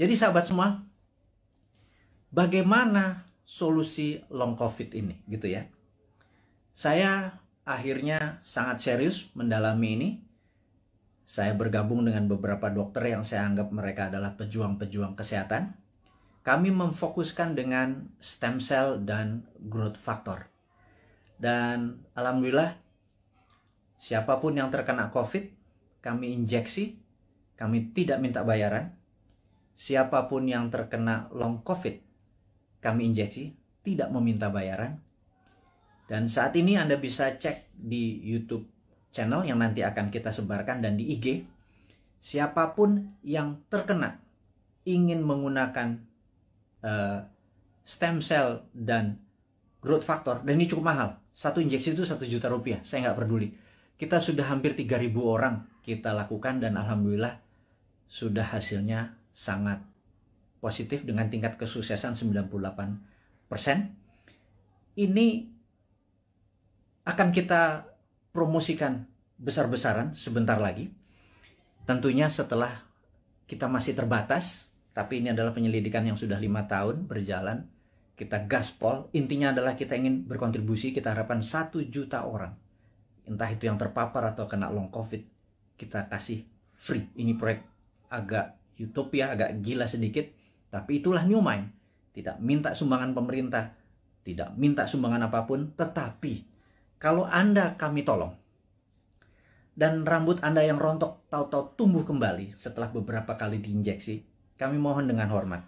Jadi sahabat semua, bagaimana solusi long covid ini gitu ya? Saya akhirnya sangat serius mendalami ini. Saya bergabung dengan beberapa dokter yang saya anggap mereka adalah pejuang-pejuang kesehatan. Kami memfokuskan dengan stem cell dan growth factor. Dan alhamdulillah siapapun yang terkena COVID, kami injeksi, kami tidak minta bayaran, siapapun yang terkena long covid kami injeksi tidak meminta bayaran dan saat ini Anda bisa cek di YouTube channel yang nanti akan kita sebarkan dan di IG siapapun yang terkena ingin menggunakan uh, stem cell dan growth factor dan ini cukup mahal satu injeksi itu satu juta rupiah saya nggak peduli kita sudah hampir 3000 orang kita lakukan dan alhamdulillah sudah hasilnya sangat positif dengan tingkat kesuksesan 98%. Ini akan kita promosikan besar-besaran sebentar lagi. Tentunya setelah kita masih terbatas, tapi ini adalah penyelidikan yang sudah lima tahun berjalan. Kita gaspol, intinya adalah kita ingin berkontribusi, kita harapkan satu juta orang. Entah itu yang terpapar atau kena long covid, kita kasih free. Ini proyek agak utopia ya, agak gila sedikit, tapi itulah new mind. Tidak minta sumbangan pemerintah, tidak minta sumbangan apapun, tetapi kalau Anda kami tolong dan rambut Anda yang rontok tahu-tahu tumbuh kembali setelah beberapa kali diinjeksi, kami mohon dengan hormat.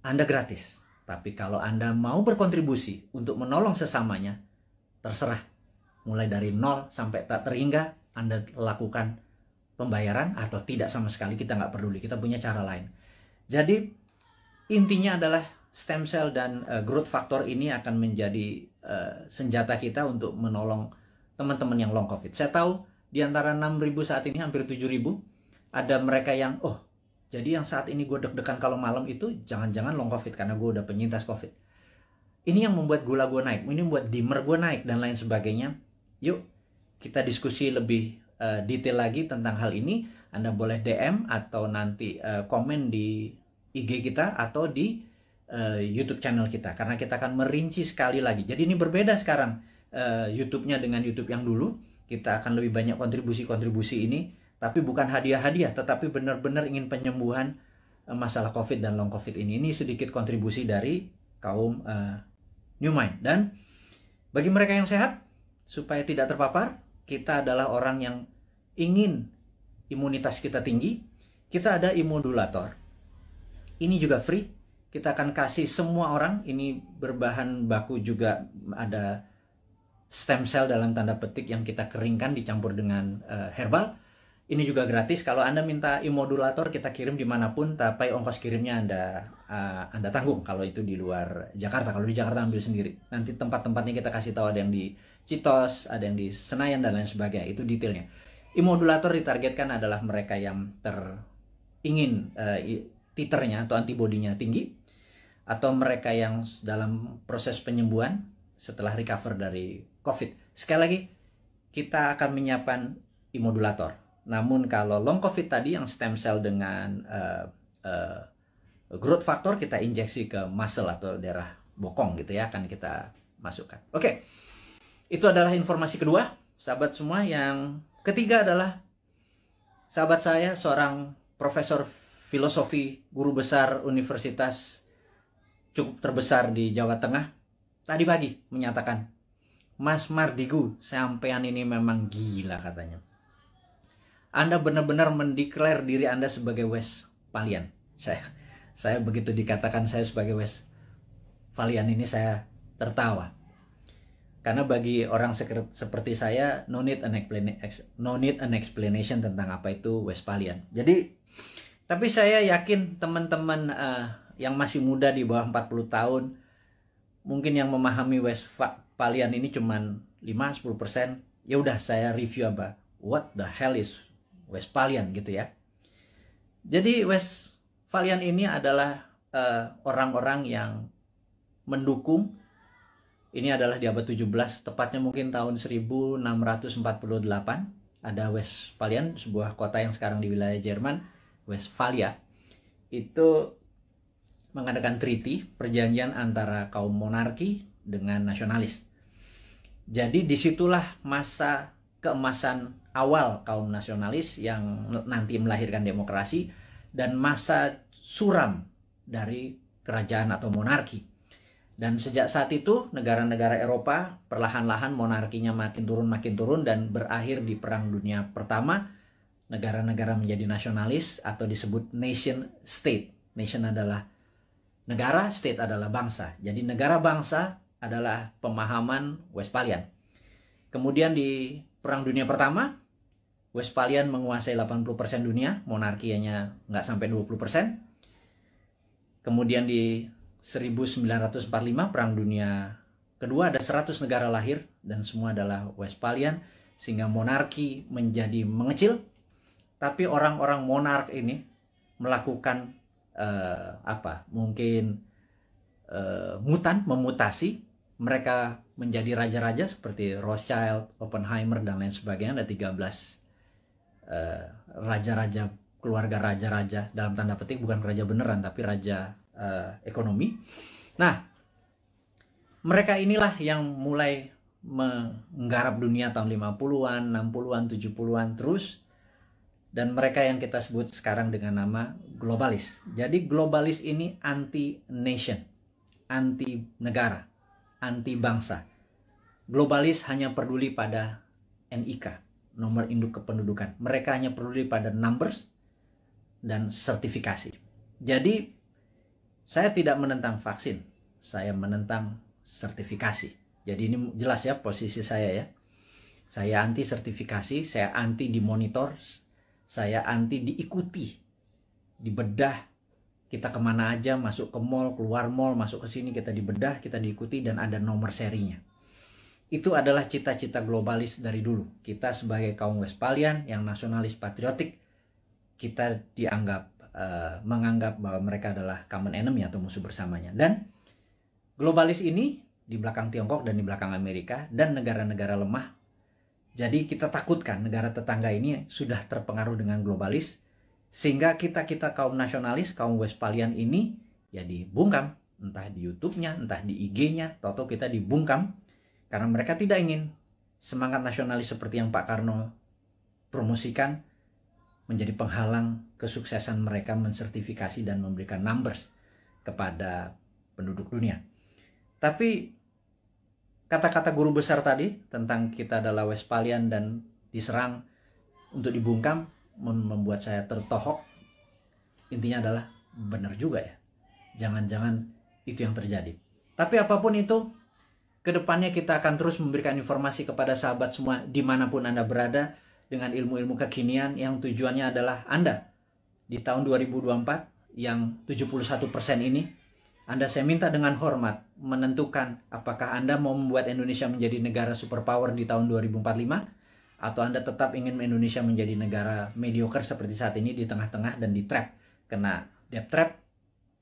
Anda gratis, tapi kalau Anda mau berkontribusi untuk menolong sesamanya, terserah. Mulai dari nol sampai tak terhingga, Anda lakukan pembayaran atau tidak sama sekali kita nggak peduli kita punya cara lain jadi intinya adalah stem cell dan uh, growth factor ini akan menjadi uh, senjata kita untuk menolong teman-teman yang long covid saya tahu di antara 6.000 saat ini hampir 7.000 ada mereka yang oh jadi yang saat ini gue deg-degan kalau malam itu jangan-jangan long covid karena gue udah penyintas covid ini yang membuat gula gue naik ini membuat dimmer gue naik dan lain sebagainya yuk kita diskusi lebih uh, detail lagi tentang hal ini, Anda boleh DM atau nanti uh, komen di IG kita atau di uh, YouTube channel kita karena kita akan merinci sekali lagi. Jadi ini berbeda sekarang uh, YouTube-nya dengan YouTube yang dulu. Kita akan lebih banyak kontribusi-kontribusi ini, tapi bukan hadiah-hadiah, tetapi benar-benar ingin penyembuhan uh, masalah COVID dan long COVID ini. Ini sedikit kontribusi dari kaum uh, New Mind dan bagi mereka yang sehat supaya tidak terpapar kita adalah orang yang ingin imunitas kita tinggi, kita ada imodulator. Ini juga free, kita akan kasih semua orang, ini berbahan baku juga ada stem cell dalam tanda petik yang kita keringkan dicampur dengan uh, herbal. Ini juga gratis. Kalau Anda minta imodulator, kita kirim dimanapun, tapi ongkos kirimnya Anda uh, Anda tanggung. Kalau itu di luar Jakarta, kalau di Jakarta ambil sendiri. Nanti tempat-tempatnya kita kasih tahu ada yang di Citos, ada yang di Senayan dan lain sebagainya. Itu detailnya. Imodulator ditargetkan adalah mereka yang teringin uh, eh, titernya atau antibodinya tinggi atau mereka yang dalam proses penyembuhan setelah recover dari COVID. Sekali lagi, kita akan menyiapkan imodulator. Namun kalau long COVID tadi yang stem cell dengan uh, uh, growth factor kita injeksi ke muscle atau daerah bokong gitu ya akan kita masukkan. Oke. Okay. Itu adalah informasi kedua, sahabat semua. Yang ketiga adalah sahabat saya, seorang profesor filosofi, guru besar universitas cukup terbesar di Jawa Tengah. Tadi pagi menyatakan, Mas Mardigu, sampean ini memang gila katanya. Anda benar-benar mendeklar diri Anda sebagai West Palian. Saya saya begitu dikatakan saya sebagai West Palian ini saya tertawa karena bagi orang seperti saya no need an explanation no need an explanation tentang apa itu Westphalian jadi tapi saya yakin teman-teman uh, yang masih muda di bawah 40 tahun mungkin yang memahami Westphalian ini cuma 5-10% ya udah saya review apa what the hell is Westphalian gitu ya jadi Westphalian ini adalah eh, orang-orang uh, orang -orang yang mendukung ini adalah di abad 17, tepatnya mungkin tahun 1648. Ada Westphalian, sebuah kota yang sekarang di wilayah Jerman, Westphalia. Itu mengadakan treaty, perjanjian antara kaum monarki dengan nasionalis. Jadi disitulah masa keemasan awal kaum nasionalis yang nanti melahirkan demokrasi dan masa suram dari kerajaan atau monarki dan sejak saat itu negara-negara Eropa perlahan-lahan monarkinya makin turun makin turun dan berakhir di Perang Dunia Pertama negara-negara menjadi nasionalis atau disebut nation state. Nation adalah negara, state adalah bangsa. Jadi negara bangsa adalah pemahaman Westphalian. Kemudian di Perang Dunia Pertama, Westphalian menguasai 80% dunia, monarkianya nggak sampai 20%. Kemudian di 1945 Perang Dunia Kedua ada 100 negara lahir dan semua adalah Westphalian sehingga monarki menjadi mengecil tapi orang-orang monark ini melakukan eh, apa mungkin eh, mutan memutasi mereka menjadi raja-raja seperti Rothschild, Oppenheimer dan lain sebagainya ada 13 eh, raja-raja eh, keluarga raja-raja dalam tanda petik bukan raja beneran tapi raja uh, ekonomi. Nah, mereka inilah yang mulai menggarap dunia tahun 50-an, 60-an, 70-an terus dan mereka yang kita sebut sekarang dengan nama globalis. Jadi globalis ini anti nation, anti negara, anti bangsa. Globalis hanya peduli pada NIK, nomor induk kependudukan. Mereka hanya peduli pada numbers dan sertifikasi. Jadi saya tidak menentang vaksin, saya menentang sertifikasi. Jadi ini jelas ya posisi saya ya. Saya anti sertifikasi, saya anti dimonitor, saya anti diikuti, dibedah. Kita kemana aja, masuk ke mall, keluar mall, masuk ke sini, kita dibedah, kita diikuti, dan ada nomor serinya. Itu adalah cita-cita globalis dari dulu. Kita sebagai kaum Westphalian yang nasionalis patriotik, kita dianggap Eh, menganggap bahwa mereka adalah common enemy atau musuh bersamanya. Dan globalis ini di belakang Tiongkok dan di belakang Amerika dan negara-negara lemah. Jadi kita takutkan negara tetangga ini sudah terpengaruh dengan globalis sehingga kita-kita kaum nasionalis, kaum Westphalian ini ya dibungkam entah di YouTube-nya, entah di IG-nya, atau kita dibungkam karena mereka tidak ingin semangat nasionalis seperti yang Pak Karno promosikan menjadi penghalang kesuksesan mereka mensertifikasi dan memberikan numbers kepada penduduk dunia. Tapi kata-kata guru besar tadi tentang kita adalah Westphalian dan diserang untuk dibungkam membuat saya tertohok. Intinya adalah benar juga ya. Jangan-jangan itu yang terjadi. Tapi apapun itu, kedepannya kita akan terus memberikan informasi kepada sahabat semua dimanapun Anda berada dengan ilmu-ilmu kekinian yang tujuannya adalah Anda di tahun 2024 yang 71% ini Anda saya minta dengan hormat menentukan apakah Anda mau membuat Indonesia menjadi negara superpower di tahun 2045 atau Anda tetap ingin Indonesia menjadi negara mediocre seperti saat ini di tengah-tengah dan di trap kena debt trap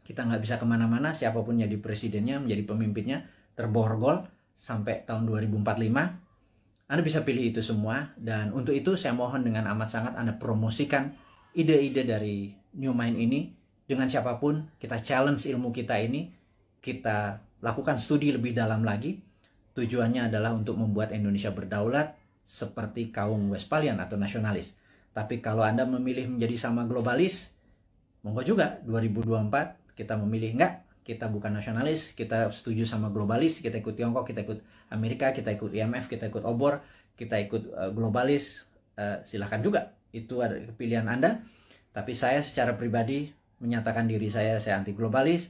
kita nggak bisa kemana-mana siapapun jadi presidennya menjadi pemimpinnya terborgol sampai tahun 2045 anda bisa pilih itu semua dan untuk itu saya mohon dengan amat sangat Anda promosikan ide-ide dari New Mind ini dengan siapapun, kita challenge ilmu kita ini, kita lakukan studi lebih dalam lagi. Tujuannya adalah untuk membuat Indonesia berdaulat seperti kaum Westphalian atau nasionalis. Tapi kalau Anda memilih menjadi sama globalis, monggo juga 2024 kita memilih enggak kita bukan nasionalis, kita setuju sama globalis, kita ikut Tiongkok, kita ikut Amerika, kita ikut IMF, kita ikut obor, kita ikut uh, globalis, uh, eh, silahkan juga. Itu ada pilihan Anda. Tapi saya secara pribadi menyatakan diri saya, saya anti globalis,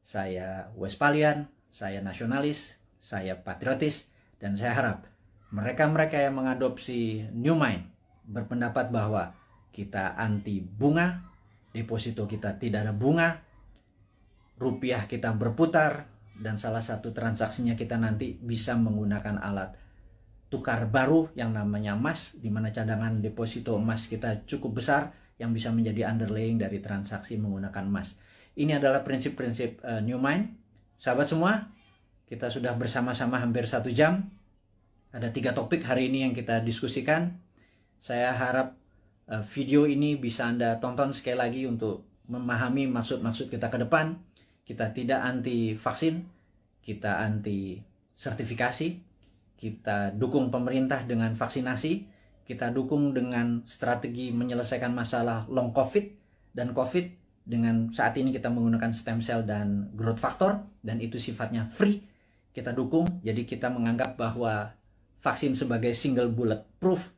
saya Westphalian, saya nasionalis, saya patriotis, dan saya harap mereka-mereka yang mengadopsi New Mind berpendapat bahwa kita anti bunga, deposito kita tidak ada bunga, rupiah kita berputar dan salah satu transaksinya kita nanti bisa menggunakan alat tukar baru yang namanya emas di mana cadangan deposito emas kita cukup besar yang bisa menjadi underlying dari transaksi menggunakan emas. Ini adalah prinsip-prinsip uh, New Mind. Sahabat semua, kita sudah bersama-sama hampir satu jam. Ada tiga topik hari ini yang kita diskusikan. Saya harap uh, video ini bisa Anda tonton sekali lagi untuk memahami maksud-maksud kita ke depan kita tidak anti vaksin, kita anti sertifikasi, kita dukung pemerintah dengan vaksinasi, kita dukung dengan strategi menyelesaikan masalah long covid dan covid dengan saat ini kita menggunakan stem cell dan growth factor dan itu sifatnya free kita dukung jadi kita menganggap bahwa vaksin sebagai single bullet proof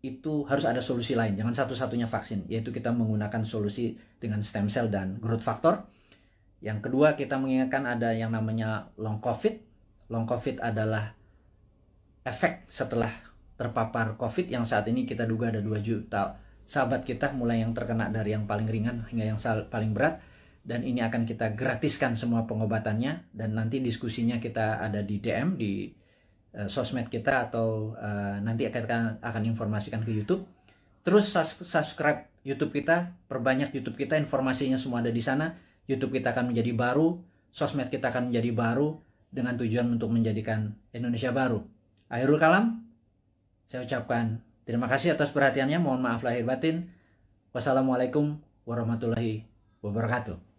itu harus ada solusi lain jangan satu-satunya vaksin yaitu kita menggunakan solusi dengan stem cell dan growth factor yang kedua kita mengingatkan ada yang namanya long covid. Long covid adalah efek setelah terpapar covid yang saat ini kita duga ada 2 juta sahabat kita mulai yang terkena dari yang paling ringan hingga yang paling berat dan ini akan kita gratiskan semua pengobatannya dan nanti diskusinya kita ada di DM di uh, sosmed kita atau uh, nanti akan akan informasikan ke YouTube. Terus subscribe YouTube kita, perbanyak YouTube kita, informasinya semua ada di sana YouTube kita akan menjadi baru, sosmed kita akan menjadi baru dengan tujuan untuk menjadikan Indonesia baru. Akhirul kalam, saya ucapkan terima kasih atas perhatiannya. Mohon maaf lahir batin. Wassalamualaikum warahmatullahi wabarakatuh.